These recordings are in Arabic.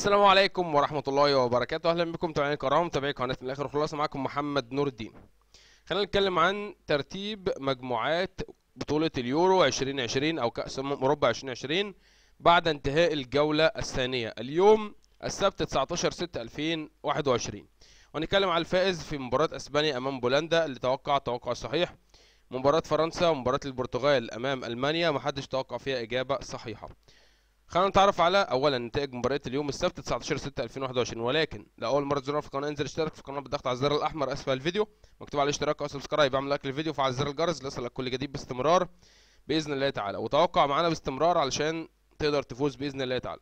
السلام عليكم ورحمة الله وبركاته أهلا بكم متابعينا الكرام متابعي قناة من الآخر وخلاص معاكم محمد نور الدين خلينا نتكلم عن ترتيب مجموعات بطولة اليورو 2020 أو كأس مربع 2020 بعد انتهاء الجولة الثانية اليوم السبت 19 6 2021 ونتكلم على الفائز في مباراة أسبانيا أمام بولندا اللي توقع توقع صحيح مباراة فرنسا ومباراة البرتغال أمام ألمانيا محدش توقع فيها إجابة صحيحة خلينا نتعرف على اولا نتائج مباريات اليوم السبت 19 6 2021 ولكن لاول مره تزورنا في القناه انزل اشترك في القناه بالضغط على الزر الاحمر اسفل الفيديو مكتوب عليه اشتراك او سبسكرايب اعمل لايك للفيديو وفعل زر الجرس ليصلك كل جديد باستمرار باذن الله تعالى وتوقع معانا باستمرار علشان تقدر تفوز باذن الله تعالى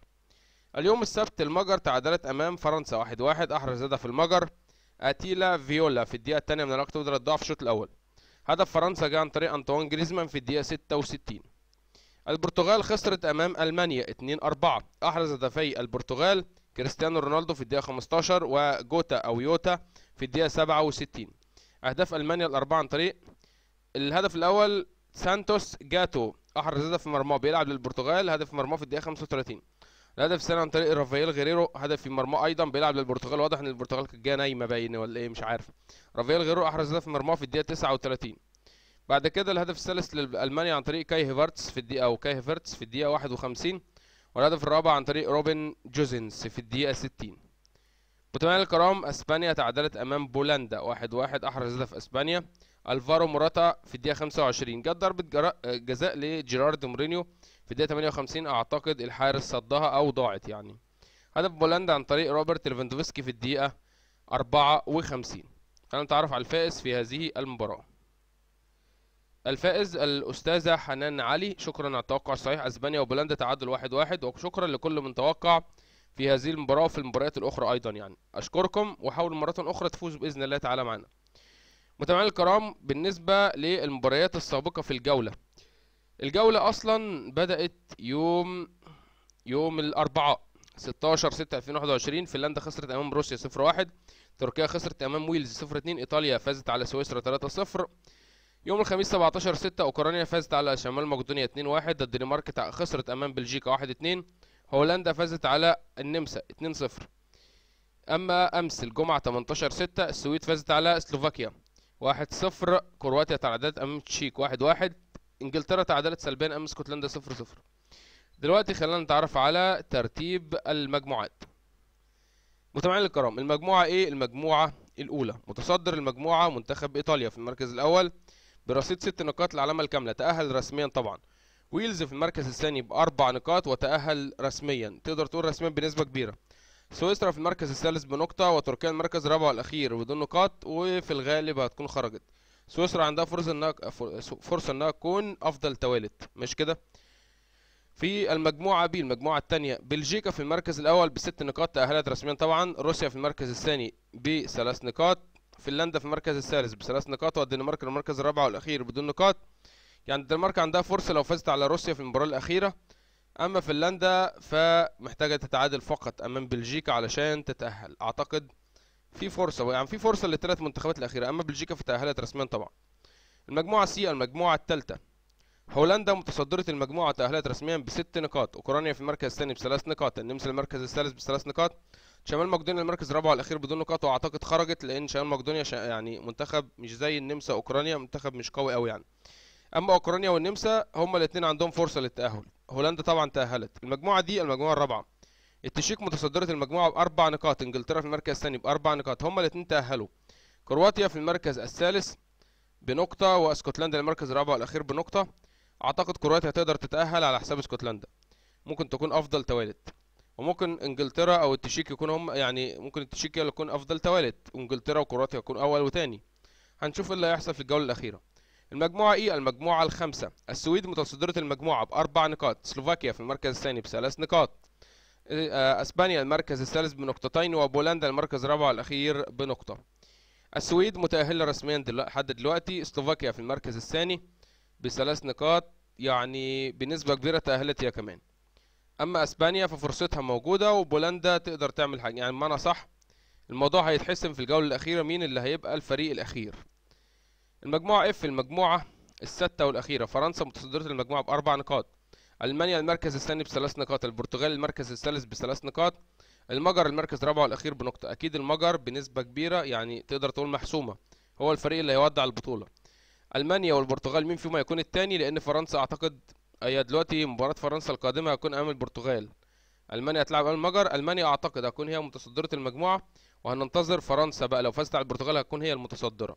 اليوم السبت المجر تعادلت امام فرنسا 1-1 واحد واحد احرز هدف المجر اتيلا فيولا في الدقيقه الثانيه من الوقت قدرت الضعف الشوط الاول هدف فرنسا جاء عن طريق انطوان جريزمان في الدقيقه 66 البرتغال خسرت امام المانيا 2-4 احرز هدفي البرتغال كريستيانو رونالدو في الدقيقه 15 وجوتا او يوتا في الدقيقه 67 اهداف المانيا الاربعه عن طريق الهدف الاول سانتوس جاتو احرز هدف في مرماه بيلعب للبرتغال هدف في مرماه في الدقيقه 35 الهدف الثاني عن طريق رافائيل غيريرو هدف في مرماه ايضا بيلعب للبرتغال واضح ان البرتغال كانت جايه نايمه باين يعني ولا ايه مش عارف رافائيل غيريرو احرز هدف في مرماه في الدقيقه 39 بعد كده الهدف الثالث لألمانيا عن طريق كاي هيفرتس في الدقيقة أو كاي هيفرتس في الدقيقة 51 والهدف الرابع عن طريق روبن جوزنس في الدقيقة 60 متابعينا الكرام اسبانيا تعادلت امام بولندا 1-1 واحد واحد احرز هدف اسبانيا الفارو موراتا في الدقيقه 25 جت ضربه جزاء لجيرارد مورينيو في الدقيقه 58 اعتقد الحارس صدها او ضاعت يعني هدف بولندا عن طريق روبرت ليفاندوفسكي في الدقيقه 54 خلينا نتعرف على الفائز في هذه المباراه الفائز الأستاذة حنان علي شكرا على التوقع الصحيح أسبانيا وبولندا تعادل واحد واحد وشكرا لكل من توقع في هذه المباراة وفي المباريات الأخرى أيضا يعني أشكركم وحاول مرة أخرى تفوز بإذن الله تعالى معنا متابعينا الكرام بالنسبة للمباريات السابقة في الجولة الجولة أصلا بدأت يوم يوم الأربعاء 16 6 2021 فنلندا خسرت أمام روسيا 0 1 تركيا خسرت أمام ويلز 0 2 إيطاليا فازت على سويسرا 3 0 يوم الخميس 17 6 اوكرانيا فازت على شمال مقدونيا 2 1 الدنمارك خسرت امام بلجيكا 1 2 هولندا فازت على النمسا 2 0 اما امس الجمعه 18 6 السويد فازت على سلوفاكيا 1 0 كرواتيا تعادلت امام تشيك 1 1 انجلترا تعادلت سلبيا امام اسكتلندا 0 0 دلوقتي خلينا نتعرف على ترتيب المجموعات متابعينا الكرام المجموعه ايه المجموعه الاولى متصدر المجموعه منتخب ايطاليا في المركز الاول برصيد ست نقاط للعلامة الكاملة تأهل رسميا طبعا ويلز في المركز الثاني بأربع نقاط وتأهل رسميا تقدر تقول رسميا بنسبة كبيرة سويسرا في المركز الثالث بنقطة وتركيا المركز الرابع الأخير بدون نقاط وفي الغالب هتكون خرجت سويسرا عندها فرصة إنها فرصة إنها تكون أفضل توالت مش كده في المجموعة بي المجموعة الثانية بلجيكا في المركز الأول بست نقاط تأهلت رسميا طبعا روسيا في المركز الثاني بثلاث نقاط فنلندا في المركز الثالث بثلاث نقاط والدنمارك المركز الرابع والاخير بدون نقاط يعني الدنمارك عندها فرصه لو فازت على روسيا في المباراه الاخيره اما فنلندا فمحتاجه تتعادل فقط امام بلجيكا علشان تتاهل اعتقد في فرصه يعني في فرصه للثلاث منتخبات الاخيره اما بلجيكا فتاهلت رسميا طبعا المجموعه سي المجموعه الثالثه هولندا متصدرة المجموعة تأهلت رسميا بست نقاط، أوكرانيا في المركز الثاني بثلاث نقاط، النمسا المركز الثالث بثلاث نقاط، شمال مقدونيا المركز الرابع والأخير بدون نقاط وأعتقد خرجت لأن شمال مقدونيا ش... يعني منتخب مش زي النمسا أوكرانيا منتخب مش قوي أوي يعني. أما أوكرانيا والنمسا هما الاتنين عندهم فرصة للتأهل، هولندا طبعا تأهلت، المجموعة دي المجموعة الرابعة. التشيك متصدرة المجموعة بأربع نقاط، إنجلترا في المركز الثاني بأربع نقاط، هما الاتنين تأهلوا. كرواتيا في المركز الثالث بنقطة واسكتلندا المركز الرابع والأخير بنقطة. اعتقد كرواتيا تقدر تتاهل على حساب اسكتلندا ممكن تكون افضل توالد وممكن انجلترا او التشيك يكون هم يعني ممكن التشيك اللي يكون افضل توالد وانجلترا وكرواتيا يكون اول وتاني هنشوف اللي هيحصل في الجوله الاخيره المجموعة إي المجموعة الخامسة السويد متصدرة المجموعة بأربع نقاط سلوفاكيا في المركز الثاني بثلاث نقاط آه، أسبانيا المركز الثالث بنقطتين وبولندا المركز الرابع الأخير بنقطة السويد متأهلة رسميا لحد دلوقتي سلوفاكيا في المركز الثاني بثلاث نقاط يعني بنسبة كبيرة تأهلت هي كمان أما أسبانيا ففرصتها موجودة وبولندا تقدر تعمل حاجة يعني بمعنى صح الموضوع هيتحسم في الجولة الأخيرة مين اللي هيبقى الفريق الأخير المجموعة اف المجموعة الستة والأخيرة فرنسا متصدرة المجموعة بأربع نقاط ألمانيا المركز الثاني بثلاث نقاط البرتغال المركز الثالث بثلاث نقاط المجر المركز الرابع والأخير بنقطة أكيد المجر بنسبة كبيرة يعني تقدر تقول محسومة هو الفريق اللي هيودع البطولة المانيا والبرتغال مين فيهم هيكون الثاني لان فرنسا اعتقد هي دلوقتي مباراه فرنسا القادمه هتكون امام البرتغال المانيا هتلعب امام المجر المانيا اعتقد هتكون هي متصدره المجموعه وهننتظر فرنسا بقى لو فازت على البرتغال هتكون هي المتصدره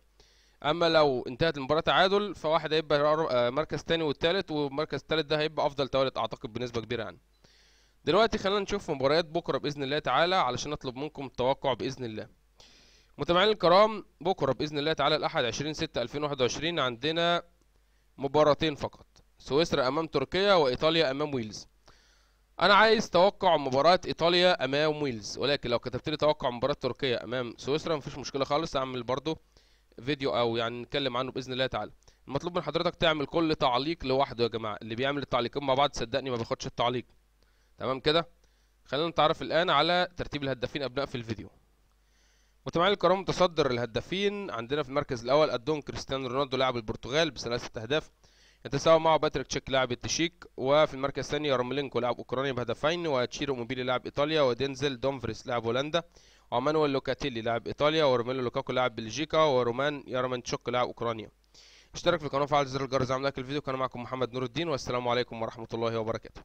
اما لو انتهت المباراه تعادل فواحد هيبقى آه، مركز ثاني والثالث والمركز الثالث ده هيبقى افضل توالت اعتقد بنسبه كبيره يعني دلوقتي خلينا نشوف مباريات بكره باذن الله تعالى علشان اطلب منكم التوقع باذن الله متابعينا الكرام بكره باذن الله تعالى الاحد 20 6 2021 عندنا مباراتين فقط سويسرا امام تركيا وايطاليا امام ويلز انا عايز توقع مباراه ايطاليا امام ويلز ولكن لو كتبت لي توقع مباراه تركيا امام سويسرا مفيش مشكله خالص اعمل برضه فيديو او يعني نتكلم عنه باذن الله تعالى المطلوب من حضرتك تعمل كل تعليق لوحده يا جماعه اللي بيعمل التعليقين مع بعض صدقني ما بياخدش التعليق تمام كده خلينا نتعرف الان على ترتيب الهدافين ابناء في الفيديو متابعينا الكرام متصدر الهدافين عندنا في المركز الاول الدون كريستيانو رونالدو لاعب البرتغال بثلاثه اهداف يتساوى معه باتريك تشيك لاعب التشيك وفي المركز الثاني رومينكو لاعب اوكرانيا بهدفين وتشيرو موبيلي لاعب ايطاليا ودينزل دومفريس لاعب هولندا ومانويل لوكاتيلي لاعب ايطاليا وروميلو لوكاكو لاعب بلجيكا ورومان يارمنتشوك لاعب اوكرانيا اشترك في القناه وفعل زر الجرس عامل الفيديو كان معكم محمد نور الدين والسلام عليكم ورحمه الله وبركاته